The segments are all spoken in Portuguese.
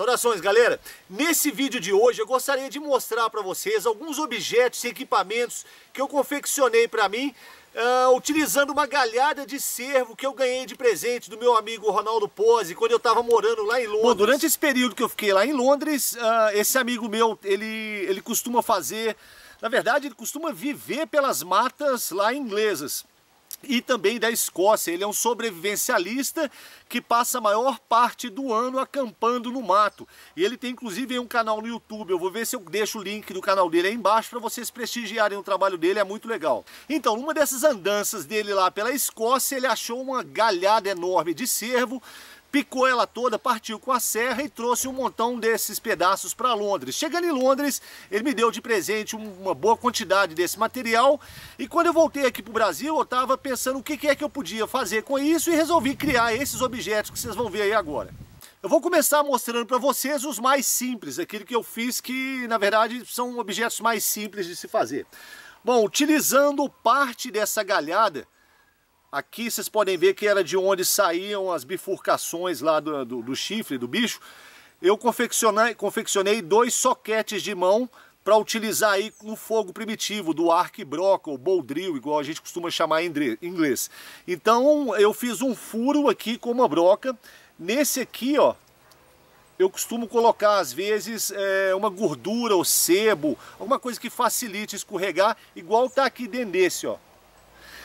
Saudações galera! Nesse vídeo de hoje eu gostaria de mostrar para vocês alguns objetos e equipamentos que eu confeccionei para mim uh, utilizando uma galhada de cervo que eu ganhei de presente do meu amigo Ronaldo Pose quando eu estava morando lá em Londres. Bom, durante esse período que eu fiquei lá em Londres, uh, esse amigo meu, ele, ele costuma fazer, na verdade ele costuma viver pelas matas lá inglesas e também da Escócia. Ele é um sobrevivencialista que passa a maior parte do ano acampando no mato. E ele tem inclusive um canal no YouTube. Eu vou ver se eu deixo o link do canal dele aí embaixo para vocês prestigiarem o trabalho dele, é muito legal. Então, numa dessas andanças dele lá pela Escócia, ele achou uma galhada enorme de cervo picou ela toda, partiu com a serra e trouxe um montão desses pedaços para Londres. Chegando em Londres, ele me deu de presente uma boa quantidade desse material e quando eu voltei aqui para o Brasil, eu estava pensando o que é que eu podia fazer com isso e resolvi criar esses objetos que vocês vão ver aí agora. Eu vou começar mostrando para vocês os mais simples, aquilo que eu fiz que, na verdade, são objetos mais simples de se fazer. Bom, utilizando parte dessa galhada, Aqui vocês podem ver que era de onde saíam as bifurcações lá do, do, do chifre, do bicho. Eu confeccionei, confeccionei dois soquetes de mão para utilizar aí no fogo primitivo, do broca ou boldril, igual a gente costuma chamar em inglês. Então eu fiz um furo aqui com uma broca. Nesse aqui, ó, eu costumo colocar às vezes é, uma gordura ou sebo, alguma coisa que facilite escorregar, igual tá aqui dentro desse, ó.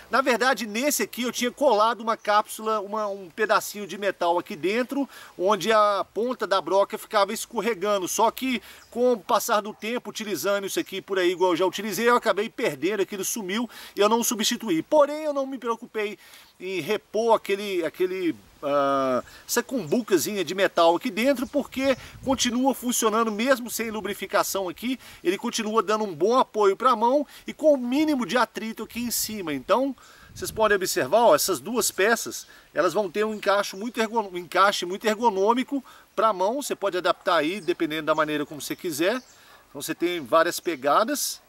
Na verdade, nesse aqui eu tinha colado uma cápsula, uma, um pedacinho de metal aqui dentro, onde a ponta da broca ficava escorregando. Só que com o passar do tempo, utilizando isso aqui por aí, igual eu já utilizei, eu acabei perdendo, aquilo sumiu e eu não substituí. Porém, eu não me preocupei e repor aquele, aquele uh, ah, essa cumbucazinha de metal aqui dentro, porque continua funcionando mesmo sem lubrificação aqui, ele continua dando um bom apoio para a mão e com o mínimo de atrito aqui em cima, então vocês podem observar, ó, essas duas peças, elas vão ter um encaixe muito, um encaixe muito ergonômico para a mão, você pode adaptar aí, dependendo da maneira como você quiser, então você tem várias pegadas,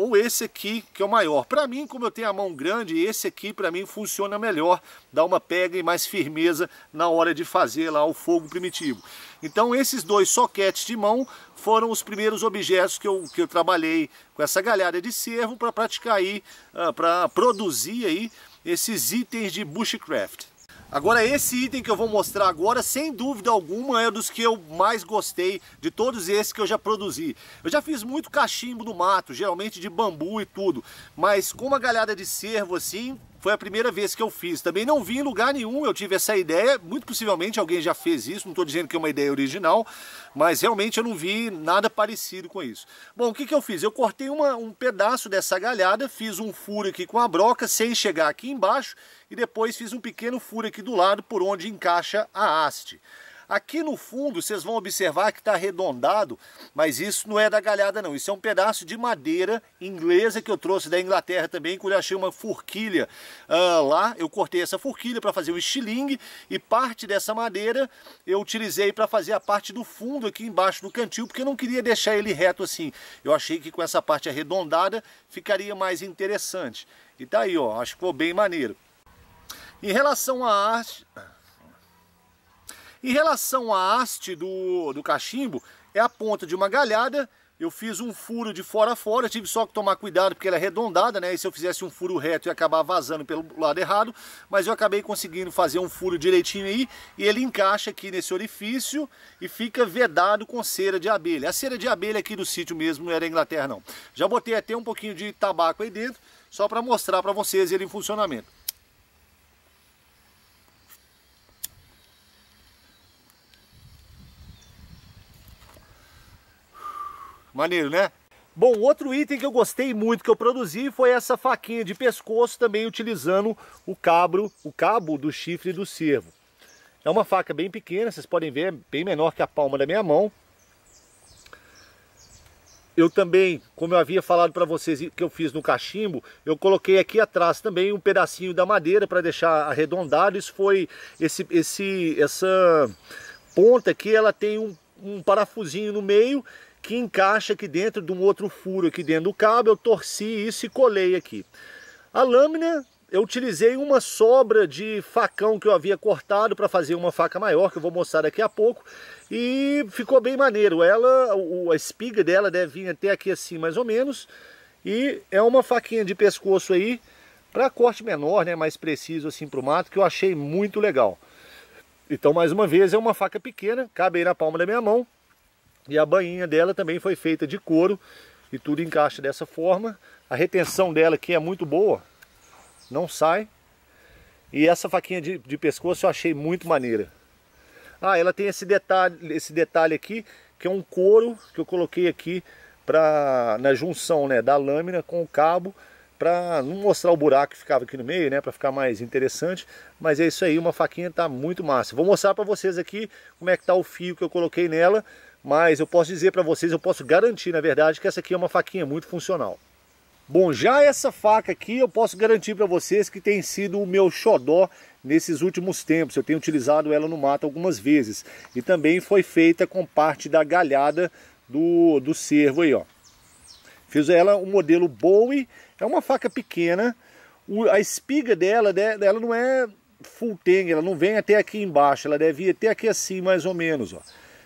ou esse aqui que é o maior. Para mim, como eu tenho a mão grande, esse aqui para mim funciona melhor, dá uma pega e mais firmeza na hora de fazer lá o fogo primitivo. Então esses dois soquetes de mão foram os primeiros objetos que eu, que eu trabalhei com essa galhada de cervo para praticar aí, ah, para produzir aí esses itens de bushcraft. Agora esse item que eu vou mostrar agora, sem dúvida alguma, é um dos que eu mais gostei de todos esses que eu já produzi. Eu já fiz muito cachimbo no mato, geralmente de bambu e tudo, mas com uma galhada de cervo assim, foi a primeira vez que eu fiz. Também não vi em lugar nenhum, eu tive essa ideia. Muito possivelmente alguém já fez isso, não estou dizendo que é uma ideia original, mas realmente eu não vi nada parecido com isso. Bom, o que, que eu fiz? Eu cortei uma, um pedaço dessa galhada, fiz um furo aqui com a broca, sem chegar aqui embaixo, e depois fiz um pequeno furo aqui do lado por onde encaixa a haste. Aqui no fundo vocês vão observar que está arredondado, mas isso não é da galhada não. Isso é um pedaço de madeira inglesa que eu trouxe da Inglaterra também, que eu achei uma forquilha uh, lá. Eu cortei essa forquilha para fazer um estilingue e parte dessa madeira eu utilizei para fazer a parte do fundo aqui embaixo do cantil, porque eu não queria deixar ele reto assim. Eu achei que com essa parte arredondada ficaria mais interessante. E tá aí, ó, acho que ficou bem maneiro. Em relação à arte... Em relação à haste do, do cachimbo, é a ponta de uma galhada. Eu fiz um furo de fora a fora, tive só que tomar cuidado porque ela é arredondada, né? E se eu fizesse um furo reto ia acabar vazando pelo lado errado, mas eu acabei conseguindo fazer um furo direitinho aí e ele encaixa aqui nesse orifício e fica vedado com cera de abelha. A cera de abelha aqui do sítio mesmo, não era Inglaterra não. Já botei até um pouquinho de tabaco aí dentro, só para mostrar para vocês ele em funcionamento. Maneiro, né? Bom, outro item que eu gostei muito que eu produzi foi essa faquinha de pescoço, também utilizando o cabro, o cabo do chifre do cervo. É uma faca bem pequena, vocês podem ver, bem menor que a palma da minha mão. Eu também, como eu havia falado para vocês que eu fiz no cachimbo, eu coloquei aqui atrás também um pedacinho da madeira para deixar arredondado. Isso foi esse, esse, essa ponta aqui, ela tem um, um parafusinho no meio que encaixa aqui dentro de um outro furo aqui dentro do cabo, eu torci isso e colei aqui. A lâmina eu utilizei uma sobra de facão que eu havia cortado para fazer uma faca maior, que eu vou mostrar daqui a pouco, e ficou bem maneiro. Ela, a espiga dela deve vir até aqui assim, mais ou menos, e é uma faquinha de pescoço aí, para corte menor, né, mais preciso assim para o mato, que eu achei muito legal. Então, mais uma vez, é uma faca pequena, cabe aí na palma da minha mão, e a bainha dela também foi feita de couro e tudo encaixa dessa forma. A retenção dela aqui é muito boa, não sai. E essa faquinha de, de pescoço eu achei muito maneira. Ah, ela tem esse detalhe, esse detalhe aqui, que é um couro que eu coloquei aqui pra, na junção né, da lâmina com o cabo para não mostrar o buraco que ficava aqui no meio, né, para ficar mais interessante, mas é isso aí, uma faquinha tá muito massa. Vou mostrar para vocês aqui como é que tá o fio que eu coloquei nela mas eu posso dizer para vocês, eu posso garantir na verdade que essa aqui é uma faquinha muito funcional. Bom, já essa faca aqui eu posso garantir para vocês que tem sido o meu xodó nesses últimos tempos. Eu tenho utilizado ela no mato algumas vezes e também foi feita com parte da galhada do, do cervo aí, ó. Fiz ela um modelo Bowie, é uma faca pequena, a espiga dela, dela né, não é full tang, ela não vem até aqui embaixo, ela deve ir até aqui assim mais ou menos, ó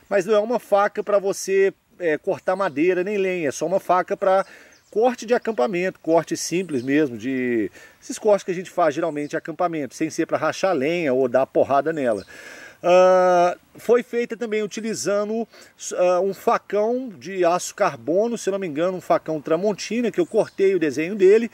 mas não é uma faca para você é, cortar madeira nem lenha, é só uma faca para corte de acampamento, corte simples mesmo, de esses cortes que a gente faz geralmente acampamento, sem ser para rachar lenha ou dar porrada nela. Uh, foi feita também utilizando uh, um facão de aço carbono, se não me engano, um facão Tramontina, que eu cortei o desenho dele.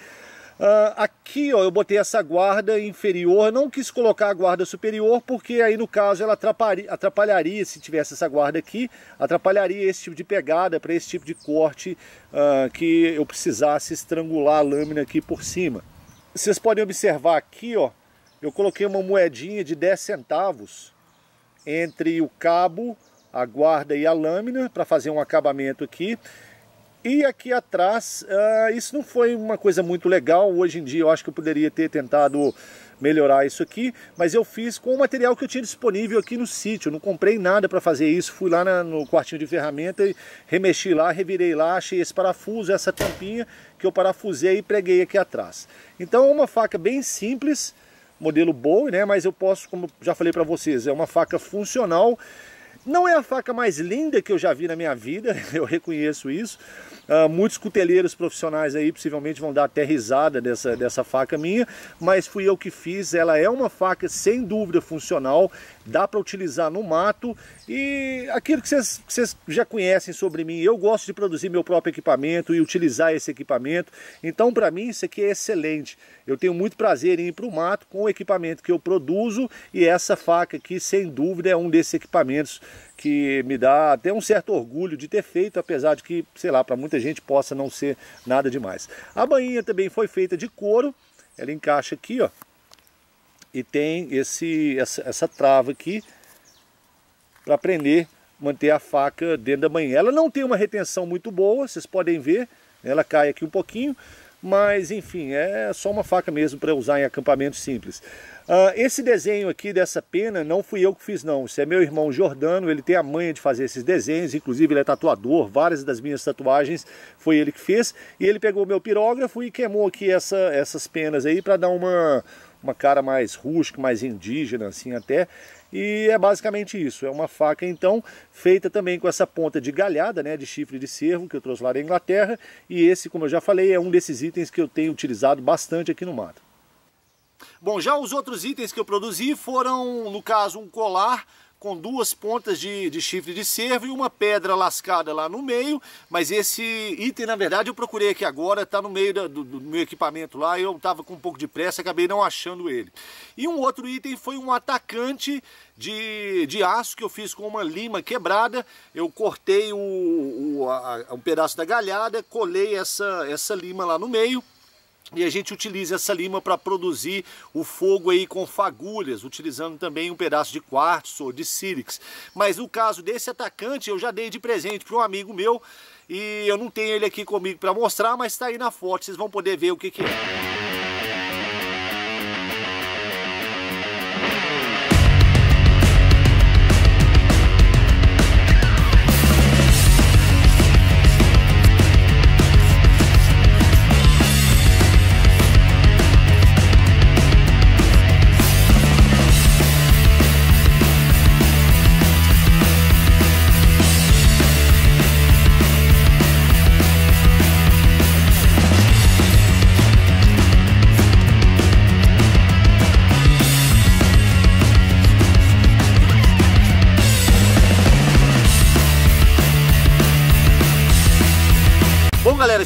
Uh, aqui ó, eu botei essa guarda inferior, não quis colocar a guarda superior, porque aí no caso ela atrapalharia, atrapalharia se tivesse essa guarda aqui, atrapalharia esse tipo de pegada para esse tipo de corte uh, que eu precisasse estrangular a lâmina aqui por cima. Vocês podem observar aqui, ó, eu coloquei uma moedinha de 10 centavos entre o cabo, a guarda e a lâmina para fazer um acabamento aqui. E aqui atrás, uh, isso não foi uma coisa muito legal. Hoje em dia eu acho que eu poderia ter tentado melhorar isso aqui, mas eu fiz com o material que eu tinha disponível aqui no sítio. Não comprei nada para fazer isso. Fui lá na, no quartinho de ferramenta e remexi lá, revirei lá, achei esse parafuso, essa tampinha que eu parafusei e preguei aqui atrás. Então é uma faca bem simples, modelo Bowie, né? Mas eu posso, como já falei para vocês, é uma faca funcional não é a faca mais linda que eu já vi na minha vida, eu reconheço isso. Uh, muitos cuteleiros profissionais aí possivelmente vão dar até risada dessa, dessa faca minha, mas fui eu que fiz. Ela é uma faca sem dúvida funcional, dá para utilizar no mato e aquilo que vocês já conhecem sobre mim, eu gosto de produzir meu próprio equipamento e utilizar esse equipamento, então para mim isso aqui é excelente. Eu tenho muito prazer em ir para o mato com o equipamento que eu produzo e essa faca aqui sem dúvida é um desses equipamentos que me dá até um certo orgulho de ter feito, apesar de que, sei lá, para muita gente possa não ser nada demais. A bainha também foi feita de couro, ela encaixa aqui, ó, e tem esse essa, essa trava aqui para prender, manter a faca dentro da bainha. Ela não tem uma retenção muito boa, vocês podem ver, né, ela cai aqui um pouquinho, mas enfim, é só uma faca mesmo para usar em acampamentos simples. Uh, esse desenho aqui dessa pena não fui eu que fiz não, isso é meu irmão Jordano, ele tem a manha de fazer esses desenhos, inclusive ele é tatuador, várias das minhas tatuagens foi ele que fez, e ele pegou meu pirógrafo e queimou aqui essa, essas penas aí para dar uma uma cara mais rústica, mais indígena assim até. E é basicamente isso, é uma faca então feita também com essa ponta de galhada, né, de chifre de cervo que eu trouxe lá da Inglaterra, e esse, como eu já falei, é um desses itens que eu tenho utilizado bastante aqui no mato. Bom, já os outros itens que eu produzi foram, no caso, um colar com duas pontas de, de chifre de cervo e uma pedra lascada lá no meio, mas esse item, na verdade, eu procurei aqui agora, está no meio da, do, do, meu equipamento lá, eu estava com um pouco de pressa, acabei não achando ele. E um outro item foi um atacante de, de aço que eu fiz com uma lima quebrada, eu cortei o, o a, um pedaço da galhada, colei essa, essa lima lá no meio, e a gente utiliza essa lima para produzir o fogo aí com fagulhas, utilizando também um pedaço de quartzo ou de sílex. Mas no caso desse atacante, eu já dei de presente para um amigo meu e eu não tenho ele aqui comigo para mostrar, mas está aí na foto, vocês vão poder ver o que, que é.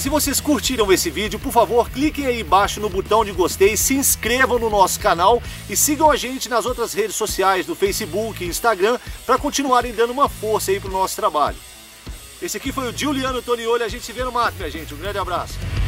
se vocês curtiram esse vídeo, por favor, cliquem aí embaixo no botão de gostei, se inscrevam no nosso canal e sigam a gente nas outras redes sociais, do Facebook e Instagram, para continuarem dando uma força aí pro nosso trabalho. Esse aqui foi o Giuliano Tonioli, a gente se vê no minha gente. Um grande abraço.